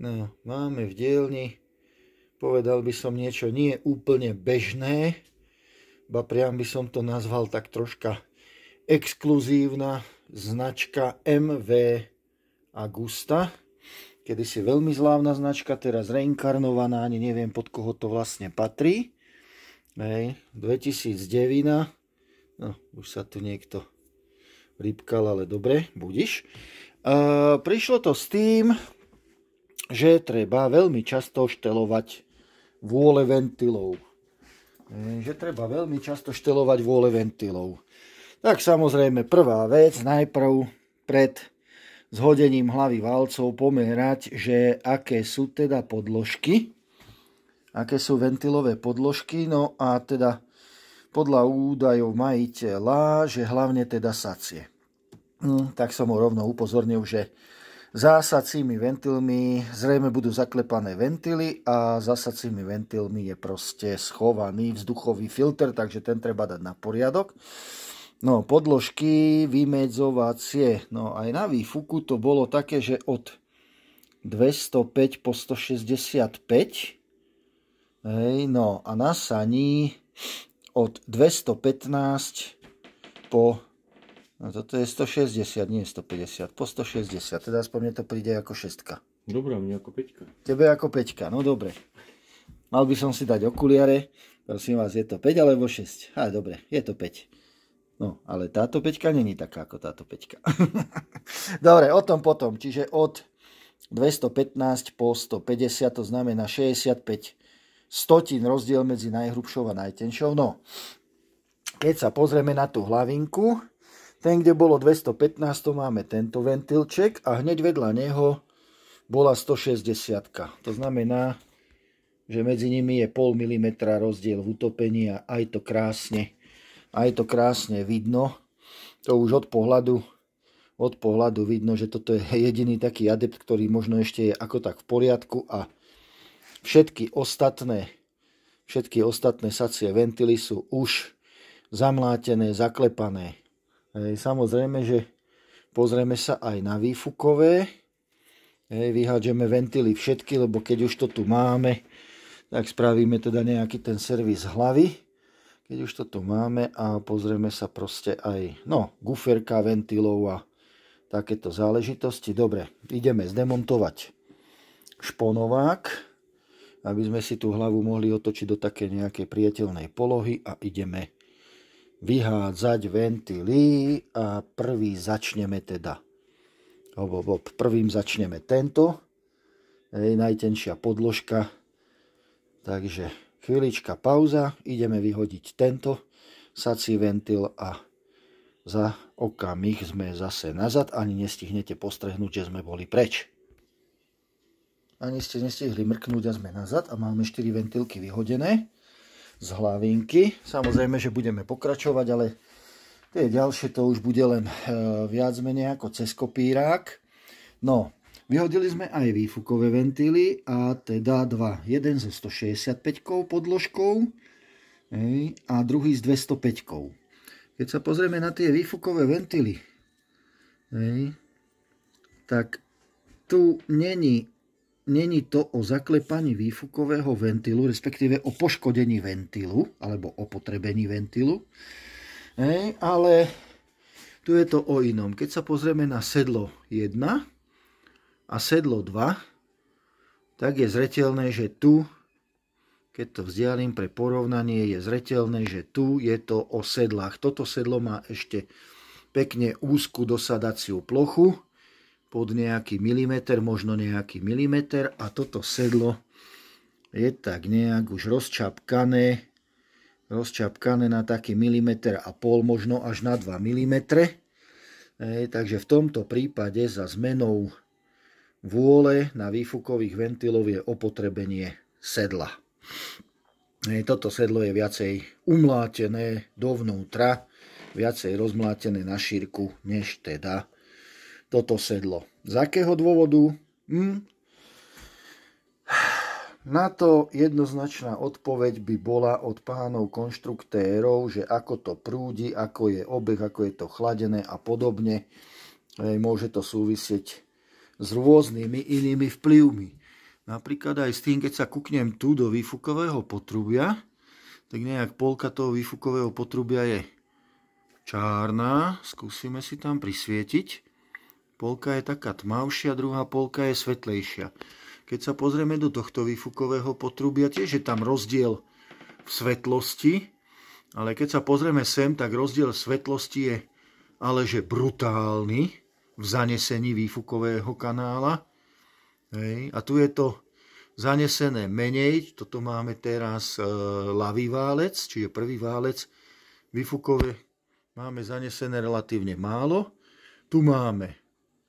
No, máme v dielni, povedal by som niečo nie úplne bežné, ba priam by som to nazval tak troška exkluzívna značka MV Augusta. Kedysi veľmi zlávna značka, teraz reinkarnovaná, ani neviem pod koho to vlastne patrí. Hej, 2009. No, už sa tu niekto rybkal, ale dobre, budiš. E, prišlo to s tým, že treba veľmi často štelovať vôle ventilov. Eh, že treba veľmi často štelovať vôle ventilov. Tak samozrejme prvá vec, najprv pred zhodením hlavy valcov pomerať, že aké sú teda podložky, aké sú ventilové podložky, no a teda podľa údajov majiteľa, že hlavne teda sacie. Hm, tak som ho rovno upozornil, že Zásacími ventilmi zrejme budú zaklepané ventily a zásacími ventilmi je proste schovaný vzduchový filter, takže ten treba dať na poriadok. No, podložky vymedzovacie. No, aj na výfuku to bolo také, že od 205 po 165. Hej, no a na saní od 215 po No toto je 160, nie 150. Po 160, teda aspoň mne to príde ako šestka. Dobre, mne ako 5. Tebe ako 5, no dobre. Mal by som si dať okuliare. Prosím vás, je to 5 alebo 6? Á, dobre, je to 5. No, ale táto 5 není taká ako táto 5. dobre, o tom potom. Čiže od 215 po 150, to znamená 65 stotín rozdiel medzi najhrubšou a najtenšou. No, keď sa pozrieme na tú hlavinku, ten, kde bolo 215, máme tento ventilček a hneď vedľa neho bola 160. To znamená, že medzi nimi je pol milimetra rozdiel v utopení a aj to krásne, aj to krásne vidno. To už od pohľadu, od pohľadu vidno, že toto je jediný taký adept, ktorý možno ešte je ako tak v poriadku a všetky ostatné, všetky ostatné sacie ventily sú už zamlátené, zaklepané. Hej, samozrejme, že pozrieme sa aj na výfukové. Hej, vyhádžeme ventily všetky, lebo keď už to tu máme, tak spravíme teda nejaký ten servis hlavy. Keď už to tu máme a pozrieme sa proste aj, no, guferka ventilov a takéto záležitosti. Dobre, ideme zdemontovať šponovák aby sme si tú hlavu mohli otočiť do také nejakej priateľnej polohy a ideme vyhádzať ventily a prvý začneme teda. Obo, obo, prvým začneme tento. Hej, najtenšia podložka. Takže chvíľička pauza, ideme vyhodiť tento sací ventil a za okamih sme zase nazad, ani nestihnete postrehnúť, že sme boli preč. Ani ste nestihli mrknúť a sme nazad a máme 4 ventilky vyhodené z hlavinky. Samozrejme, že budeme pokračovať, ale tie ďalšie to už bude len e, viac menej ako cez kopírák. No, vyhodili sme aj výfukové ventíly a teda dva. Jeden so 165 podložkou a druhý s 205. Keď sa pozrieme na tie výfukové ventíly, tak tu není není to o zaklepaní výfukového ventilu, respektíve o poškodení ventilu, alebo o potrebení ventilu, ale tu je to o inom. Keď sa pozrieme na sedlo 1 a sedlo 2, tak je zretelné, že tu, keď to vzdialím pre porovnanie, je zretelné, že tu je to o sedlách. Toto sedlo má ešte pekne úzku dosadaciu plochu, pod nejaký milimeter, možno nejaký milimeter a toto sedlo je tak nejak už rozčapkané, rozčapkané na taký milimeter a pol, možno až na 2 mm. takže v tomto prípade za zmenou vôle na výfukových ventilov je opotrebenie sedla. toto sedlo je viacej umlátené dovnútra, viacej rozmlátené na šírku, než teda toto sedlo. Z akého dôvodu? Hm? Na to jednoznačná odpoveď by bola od pánov konštruktérov, že ako to prúdi, ako je obeh, ako je to chladené a podobne. Môže to súvisieť s rôznymi inými vplyvmi. Napríklad aj s tým, keď sa kuknem tu do výfukového potrubia, tak nejak polka toho výfukového potrubia je čárna. Skúsime si tam prisvietiť. Polka je taká tmavšia, druhá polka je svetlejšia. Keď sa pozrieme do tohto výfukového potrubia, tiež je tam rozdiel v svetlosti, ale keď sa pozrieme sem, tak rozdiel svetlosti je ale že brutálny v zanesení výfukového kanála. Hej. A tu je to zanesené menej, toto máme teraz e, lavý válec, čiže prvý válec výfukové máme zanesené relatívne málo. Tu máme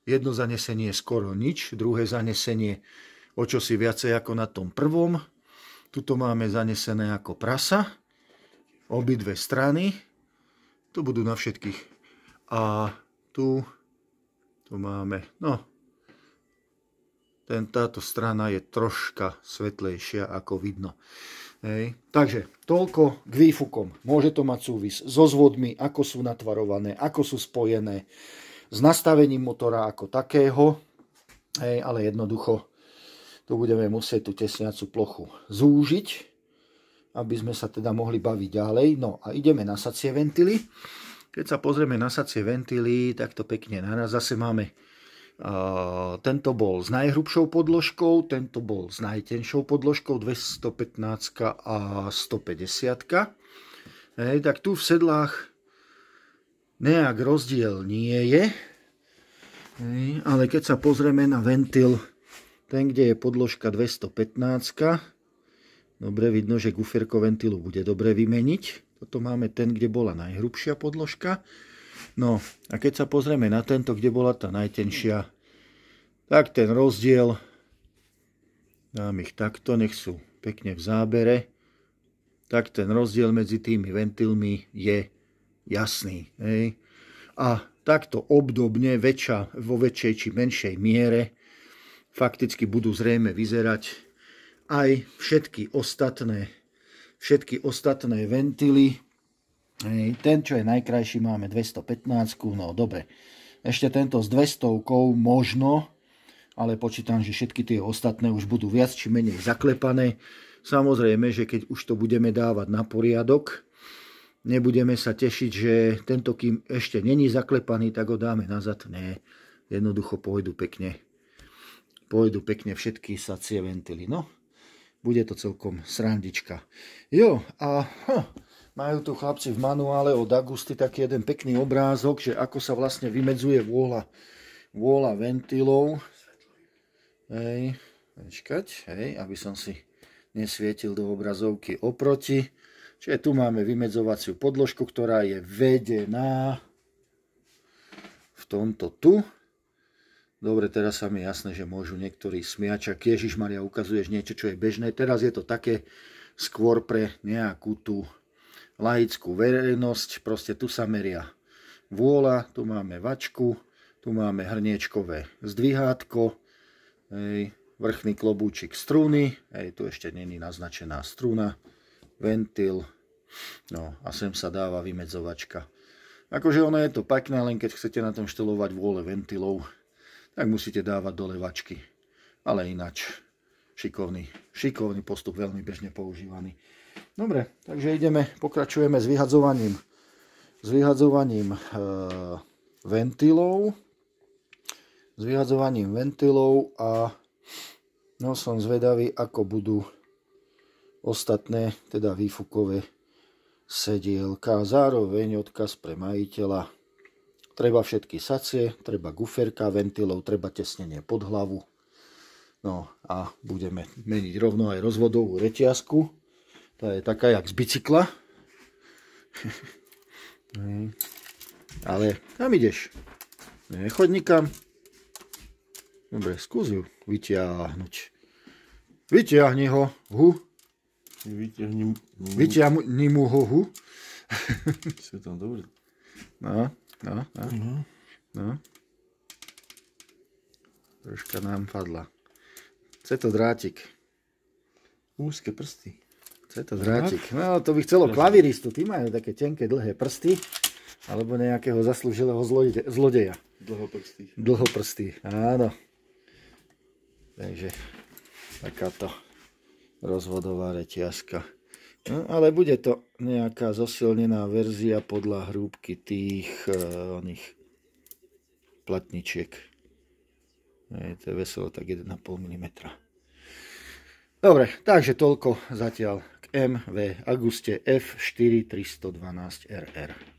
Jedno zanesenie je skoro nič, druhé zanesenie o čo si viacej ako na tom prvom. Tuto máme zanesené ako prasa, obidve strany, tu budú na všetkých. A tu, tu máme, no, ten, táto strana je troška svetlejšia ako vidno. Hej. Takže toľko k výfukom. Môže to mať súvis so zvodmi, ako sú natvarované, ako sú spojené s nastavením motora ako takého, hej, ale jednoducho tu budeme musieť tú tesňacú plochu zúžiť, aby sme sa teda mohli baviť ďalej. No a ideme na sacie ventily. Keď sa pozrieme na sacie ventily, takto pekne naraz zase máme Uh, tento bol s najhrubšou podložkou, tento bol s najtenšou podložkou 215 a 150. Hej, tak tu v sedlách nejak rozdiel nie je, ale keď sa pozrieme na ventil, ten, kde je podložka 215, dobre vidno, že guferko ventilu bude dobre vymeniť. Toto máme ten, kde bola najhrubšia podložka. No a keď sa pozrieme na tento, kde bola tá najtenšia, tak ten rozdiel, dám ich takto, nech sú pekne v zábere, tak ten rozdiel medzi tými ventilmi je jasný. Hej. A takto obdobne väčša, vo väčšej či menšej miere fakticky budú zrejme vyzerať aj všetky ostatné, všetky ostatné ventily. Hej. Ten, čo je najkrajší, máme 215, no dobre. Ešte tento s 200 možno, ale počítam, že všetky tie ostatné už budú viac či menej zaklepané. Samozrejme, že keď už to budeme dávať na poriadok, nebudeme sa tešiť, že tento kým ešte není zaklepaný, tak ho dáme nazad. Nie, jednoducho pôjdu pekne. Pôjdu pekne všetky sacie ventily. No, bude to celkom srandička. Jo, a ha, hm, majú tu chlapci v manuále od Agusty taký jeden pekný obrázok, že ako sa vlastne vymedzuje vôľa, vôľa ventilov. Hej, počkať, hej, aby som si nesvietil do obrazovky oproti. Čiže tu máme vymedzovaciu podložku, ktorá je vedená v tomto tu. Dobre, teraz sa mi je jasné, že môžu niektorí smiať, ak Ježišmaria ukazuješ niečo, čo je bežné. Teraz je to také skôr pre nejakú tú laickú verejnosť. Proste tu sa meria vôľa, tu máme vačku, tu máme hrniečkové zdvihátko, vrchný klobúčik struny, tu ešte není naznačená struna, ventil, no a sem sa dáva vymedzovačka. Akože ono je to pekné, len keď chcete na tom štelovať vôle ventilov, tak musíte dávať dole vačky. Ale ináč, šikovný, šikovný postup, veľmi bežne používaný. Dobre, takže ideme, pokračujeme s vyhadzovaním, s vyhadzovaním e, ventilov. S vyhadzovaním ventilov a no som zvedavý, ako budú ostatné, teda výfukové sedielka. Zároveň odkaz pre majiteľa. Treba všetky sacie, treba guferka ventilov, treba tesnenie pod hlavu. No a budeme meniť rovno aj rozvodovú reťazku. Tá je taká jak z bicykla. No. Ale kam ideš? Nechoď nikam. Dobre, skús ju vytiahnuť. Vytiahni ho. Hu. Vyťahni mu... mu hohu. Čo tam dobrý. No, no, no. No. no. Troška nám padla. Chce to drátik. Úzke prsty. Chce to drátik. No, to by chcelo klaviristu. Tí majú také tenké, dlhé prsty. Alebo nejakého zaslúžilého zlode zlodeja. Dlhoprstý. Dlhoprstý, áno. Takže takáto rozvodová reťazka. No, ale bude to nejaká zosilnená verzia podľa hrúbky tých e, oných platničiek. Je to veselo tak 1,5 mm. Dobre, takže toľko zatiaľ k MV Auguste F4312RR.